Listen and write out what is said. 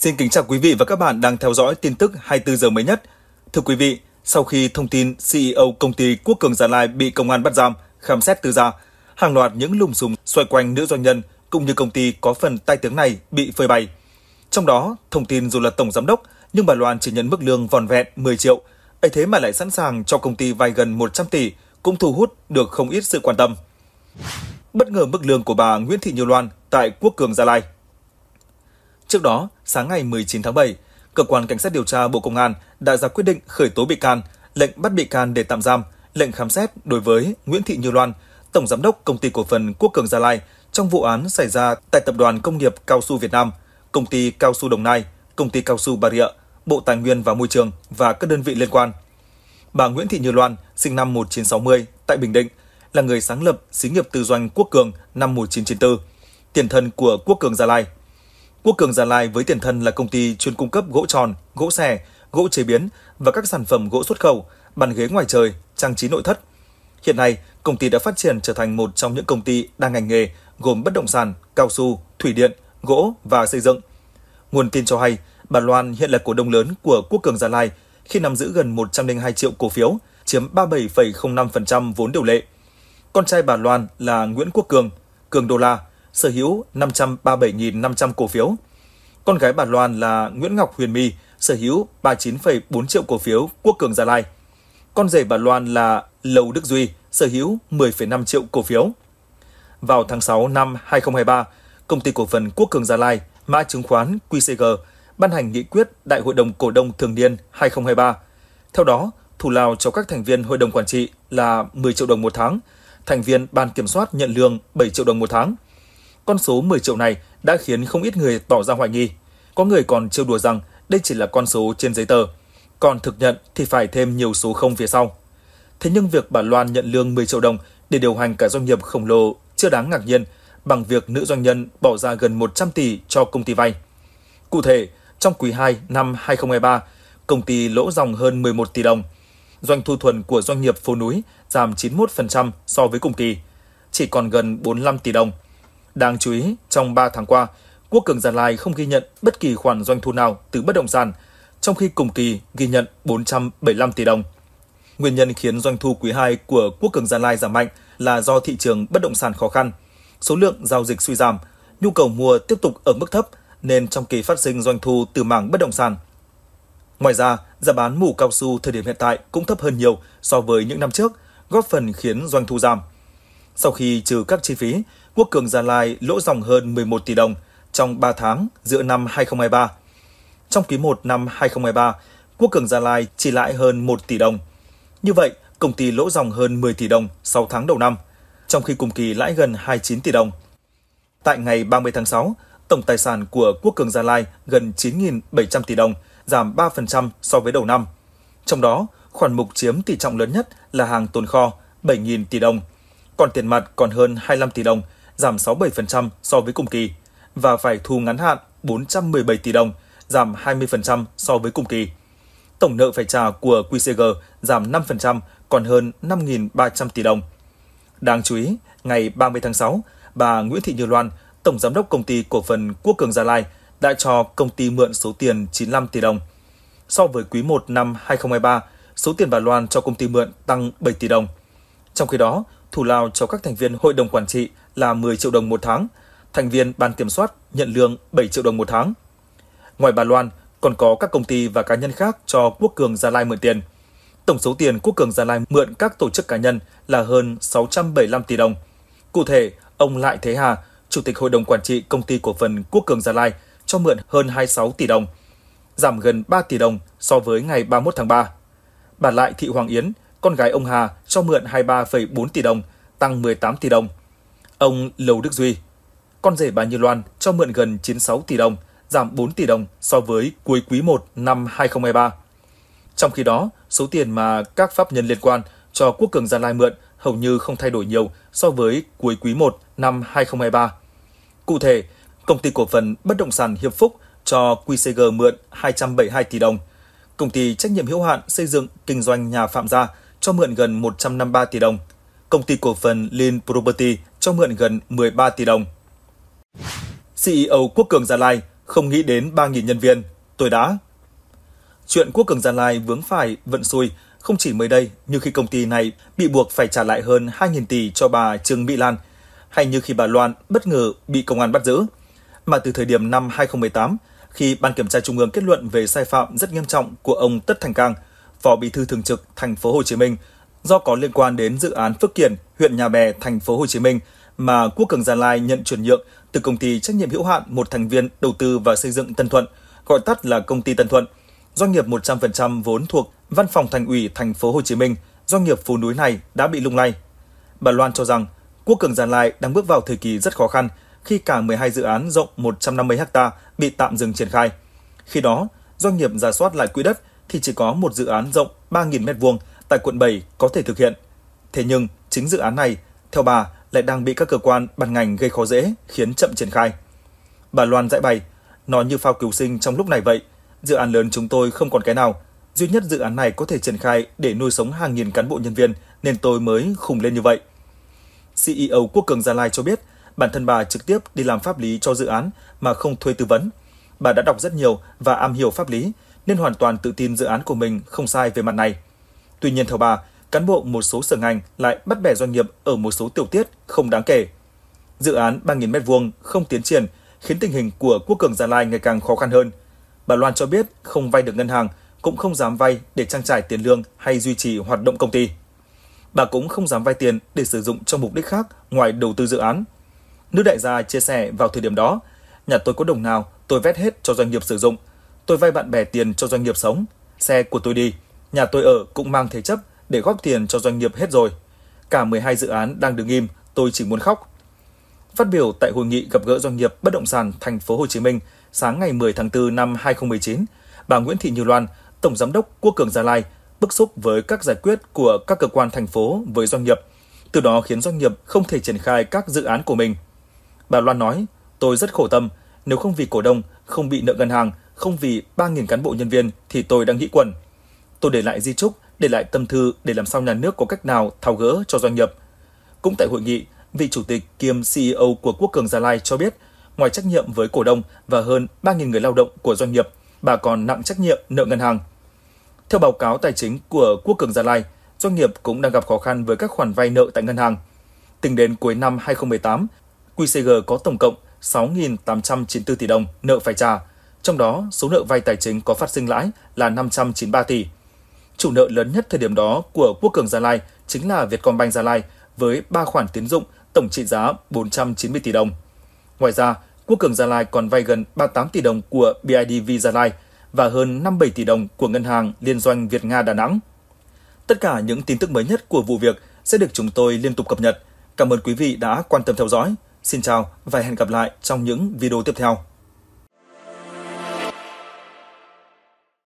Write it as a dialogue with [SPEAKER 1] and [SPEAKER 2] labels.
[SPEAKER 1] Xin kính chào quý vị và các bạn đang theo dõi tin tức 24 giờ mới nhất. Thưa quý vị, sau khi thông tin CEO công ty Quốc Cường Gia Lai bị công an bắt giam, khám xét tư gia, hàng loạt những lùm xùm xoay quanh nữ doanh nhân cũng như công ty có phần tai tiếng này bị phơi bày. Trong đó, thông tin dù là tổng giám đốc nhưng bà Loan chỉ nhận mức lương vòn vẹn 10 triệu, ấy thế mà lại sẵn sàng cho công ty vay gần 100 tỷ cũng thu hút được không ít sự quan tâm. Bất ngờ mức lương của bà Nguyễn Thị Như Loan tại Quốc Cường Gia Lai Trước đó, sáng ngày 19 tháng 7, cơ quan cảnh sát điều tra Bộ Công an đã ra quyết định khởi tố bị can, lệnh bắt bị can để tạm giam, lệnh khám xét đối với Nguyễn Thị Như Loan, tổng giám đốc công ty cổ phần Quốc Cường Gia Lai trong vụ án xảy ra tại tập đoàn công nghiệp cao su Việt Nam, công ty cao su Đồng Nai, công ty cao su Bà Rịa, Bộ Tài nguyên và Môi trường và các đơn vị liên quan. Bà Nguyễn Thị Như Loan, sinh năm 1960 tại Bình Định, là người sáng lập xí nghiệp tư doanh Quốc Cường năm 1994, tiền thân của Quốc Cường Gia Lai – Quốc Cường Gia Lai với tiền thân là công ty chuyên cung cấp gỗ tròn, gỗ xẻ, gỗ chế biến và các sản phẩm gỗ xuất khẩu, bàn ghế ngoài trời, trang trí nội thất. Hiện nay, công ty đã phát triển trở thành một trong những công ty đa ngành nghề gồm bất động sản, cao su, thủy điện, gỗ và xây dựng. Nguồn tin cho hay, bà Loan hiện là cổ đông lớn của Quốc Cường Gia Lai khi nắm giữ gần 102 triệu cổ phiếu, chiếm 37,05% vốn điều lệ. Con trai bà Loan là Nguyễn Quốc Cường, Cường Đô La, sở hữu 537.500 cổ phiếu. Con gái bà Loan là Nguyễn Ngọc Huyền My, sở hữu 39,4 triệu cổ phiếu Quốc Cường Gia Lai. Con rể bà Loan là Lầu Đức Duy, sở hữu 10,5 triệu cổ phiếu. Vào tháng 6 năm 2023, Công ty Cổ phần Quốc Cường Gia Lai, mã chứng khoán QCG, ban hành nghị quyết Đại hội đồng Cổ đông Thường niên 2023. Theo đó, thủ lao cho các thành viên Hội đồng Quản trị là 10 triệu đồng một tháng, thành viên Ban Kiểm soát nhận lương 7 triệu đồng một tháng – con số 10 triệu này đã khiến không ít người tỏ ra hoài nghi. Có người còn trêu đùa rằng đây chỉ là con số trên giấy tờ, còn thực nhận thì phải thêm nhiều số không phía sau. Thế nhưng việc bà Loan nhận lương 10 triệu đồng để điều hành cả doanh nghiệp khổng lồ chưa đáng ngạc nhiên bằng việc nữ doanh nhân bỏ ra gần 100 tỷ cho công ty vay. Cụ thể, trong quý 2 năm 2023, công ty lỗ dòng hơn 11 tỷ đồng. Doanh thu thuần của doanh nghiệp phố núi giảm 91% so với cùng kỳ, chỉ còn gần 45 tỷ đồng – Đáng chú ý, trong 3 tháng qua, Quốc Cường Gia Lai không ghi nhận bất kỳ khoản doanh thu nào từ bất động sản, trong khi cùng kỳ ghi nhận 475 tỷ đồng. Nguyên nhân khiến doanh thu quý 2 của Quốc Cường Gia Lai giảm mạnh là do thị trường bất động sản khó khăn, số lượng giao dịch suy giảm, nhu cầu mua tiếp tục ở mức thấp nên trong kỳ phát sinh doanh thu từ mảng bất động sản. Ngoài ra, giá bán mù cao su thời điểm hiện tại cũng thấp hơn nhiều so với những năm trước, góp phần khiến doanh thu giảm. Sau khi trừ các chi phí, Quốc Cường Gia Lai lỗ dòng hơn 11 tỷ đồng trong 3 tháng giữa năm 2023. Trong quý 1 năm 2023, Quốc Cường Gia Lai chỉ lãi hơn 1 tỷ đồng. Như vậy, công ty lỗ dòng hơn 10 tỷ đồng 6 tháng đầu năm, trong khi cùng kỳ lãi gần 29 tỷ đồng. Tại ngày 30 tháng 6, tổng tài sản của Quốc Cường Gia Lai gần 9.700 tỷ đồng, giảm 3% so với đầu năm. Trong đó, khoản mục chiếm tỷ trọng lớn nhất là hàng tồn kho 7.000 tỷ đồng – còn tiền mặt còn hơn 25 tỷ đồng, giảm 67% so với cùng kỳ, và phải thu ngắn hạn 417 tỷ đồng, giảm 20% so với cùng kỳ. Tổng nợ phải trả của QCG giảm 5%, còn hơn 5.300 tỷ đồng. Đáng chú ý, ngày 30 tháng 6, bà Nguyễn Thị Như Loan, Tổng Giám đốc Công ty Cổ phần Quốc Cường Gia Lai, đã cho công ty mượn số tiền 95 tỷ đồng. So với quý 1 năm 2023, số tiền bà Loan cho công ty mượn tăng 7 tỷ đồng. Trong khi đó, Thủ lao cho các thành viên hội đồng quản trị là 10 triệu đồng một tháng, thành viên ban kiểm soát nhận lương 7 triệu đồng một tháng. Ngoài bà Loan, còn có các công ty và cá nhân khác cho Quốc Cường Gia Lai mượn tiền. Tổng số tiền Quốc Cường Gia Lai mượn các tổ chức cá nhân là hơn 675 tỷ đồng. Cụ thể, ông Lại Thế Hà, Chủ tịch Hội đồng Quản trị Công ty Cổ phần Quốc Cường Gia Lai cho mượn hơn 26 tỷ đồng, giảm gần 3 tỷ đồng so với ngày 31 tháng 3. Bà Lại Thị Hoàng Yến, con gái ông Hà cho mượn 23,4 tỷ đồng, tăng 18 tỷ đồng. Ông Lầu Đức Duy, con rể bà Như Loan cho mượn gần 96 tỷ đồng, giảm 4 tỷ đồng so với cuối quý 1 năm 2023. Trong khi đó, số tiền mà các pháp nhân liên quan cho Quốc Cường Gia Lai mượn hầu như không thay đổi nhiều so với cuối quý 1 năm 2023. Cụ thể, công ty cổ phần bất động sản Hiệp Phúc cho QCG mượn 272 tỷ đồng. Công ty trách nhiệm hữu hạn xây dựng kinh doanh nhà Phạm Gia cho mượn gần 153 tỷ đồng. Công ty cổ phần Lin Property cho mượn gần 13 tỷ đồng. CEO Quốc Cường Gia Lai không nghĩ đến 3.000 nhân viên, tôi đã. Chuyện Quốc Cường Gia Lai vướng phải vận xui không chỉ mới đây như khi công ty này bị buộc phải trả lại hơn 2.000 tỷ cho bà Trương Mỹ Lan, hay như khi bà Loan bất ngờ bị công an bắt giữ, mà từ thời điểm năm 2018 khi Ban Kiểm tra Trung ương kết luận về sai phạm rất nghiêm trọng của ông Tất Thành Cang – Phó Bí thư Thường trực Thành phố Hồ Chí Minh do có liên quan đến dự án Phước Kiển, huyện Nhà Bè, Thành phố Hồ Chí Minh mà Quốc Cường Gia Lai nhận chuyển nhượng từ công ty trách nhiệm hữu hạn một thành viên đầu tư và xây dựng Tân Thuận, gọi tắt là công ty Tân Thuận. Doanh nghiệp 100% vốn thuộc Văn phòng Thành ủy Thành phố Hồ Chí Minh, doanh nghiệp phố núi này đã bị lung lay. Bà Loan cho rằng Quốc Cường Gia Lai đang bước vào thời kỳ rất khó khăn khi cả 12 dự án rộng 150 ha bị tạm dừng triển khai. Khi đó, doanh nghiệp giả soát lại quỹ đất thì chỉ có một dự án rộng 3.000 m2 tại quận 7 có thể thực hiện. Thế nhưng, chính dự án này, theo bà, lại đang bị các cơ quan ban ngành gây khó dễ, khiến chậm triển khai. Bà Loan giải bày, nó như phao cứu sinh trong lúc này vậy, dự án lớn chúng tôi không còn cái nào, duy nhất dự án này có thể triển khai để nuôi sống hàng nghìn cán bộ nhân viên nên tôi mới khùng lên như vậy. CEO Quốc Cường Gia Lai cho biết, bản thân bà trực tiếp đi làm pháp lý cho dự án mà không thuê tư vấn. Bà đã đọc rất nhiều và am hiểu pháp lý, nên hoàn toàn tự tin dự án của mình không sai về mặt này. Tuy nhiên theo bà, cán bộ một số sở ngành lại bắt bẻ doanh nghiệp ở một số tiểu tiết không đáng kể. Dự án 3.000m2 không tiến triển khiến tình hình của Quốc Cường Gia Lai ngày càng khó khăn hơn. Bà Loan cho biết không vay được ngân hàng, cũng không dám vay để trang trải tiền lương hay duy trì hoạt động công ty. Bà cũng không dám vay tiền để sử dụng cho mục đích khác ngoài đầu tư dự án. Nữ đại gia chia sẻ vào thời điểm đó, nhà tôi có đồng nào tôi vét hết cho doanh nghiệp sử dụng – Tôi vay bạn bè tiền cho doanh nghiệp sống, xe của tôi đi, nhà tôi ở cũng mang thế chấp để góp tiền cho doanh nghiệp hết rồi. Cả 12 dự án đang đứng im, tôi chỉ muốn khóc. Phát biểu tại hội nghị gặp gỡ doanh nghiệp bất động sản thành phố Hồ Chí Minh sáng ngày 10 tháng 4 năm 2019, bà Nguyễn Thị Như Loan, Tổng giám đốc Quốc Cường Gia Lai bức xúc với các giải quyết của các cơ quan thành phố với doanh nghiệp, từ đó khiến doanh nghiệp không thể triển khai các dự án của mình. Bà Loan nói, tôi rất khổ tâm, nếu không vì cổ đông không bị nợ ngân hàng, không vì 3.000 cán bộ nhân viên thì tôi đang nghĩ quẩn. Tôi để lại di trúc, để lại tâm thư để làm sao nhà nước có cách nào tháo gỡ cho doanh nghiệp. Cũng tại hội nghị, vị chủ tịch kiêm CEO của Quốc Cường Gia Lai cho biết, ngoài trách nhiệm với cổ đông và hơn 3.000 người lao động của doanh nghiệp, bà còn nặng trách nhiệm nợ ngân hàng. Theo báo cáo tài chính của Quốc Cường Gia Lai, doanh nghiệp cũng đang gặp khó khăn với các khoản vay nợ tại ngân hàng. Tính đến cuối năm 2018, QCG có tổng cộng 6.894 tỷ đồng nợ phải trả, trong đó, số nợ vay tài chính có phát sinh lãi là 593 tỷ. Chủ nợ lớn nhất thời điểm đó của Quốc Cường Gia Lai chính là Vietcombank Gia Lai với 3 khoản tiến dụng tổng trị giá 490 tỷ đồng. Ngoài ra, Quốc Cường Gia Lai còn vay gần 38 tỷ đồng của BIDV Gia Lai và hơn 57 tỷ đồng của Ngân hàng Liên doanh Việt Nga Đà Nẵng. Tất cả những tin tức mới nhất của vụ việc sẽ được chúng tôi liên tục cập nhật. Cảm ơn quý vị đã quan tâm theo dõi. Xin chào và hẹn gặp lại trong những video tiếp theo.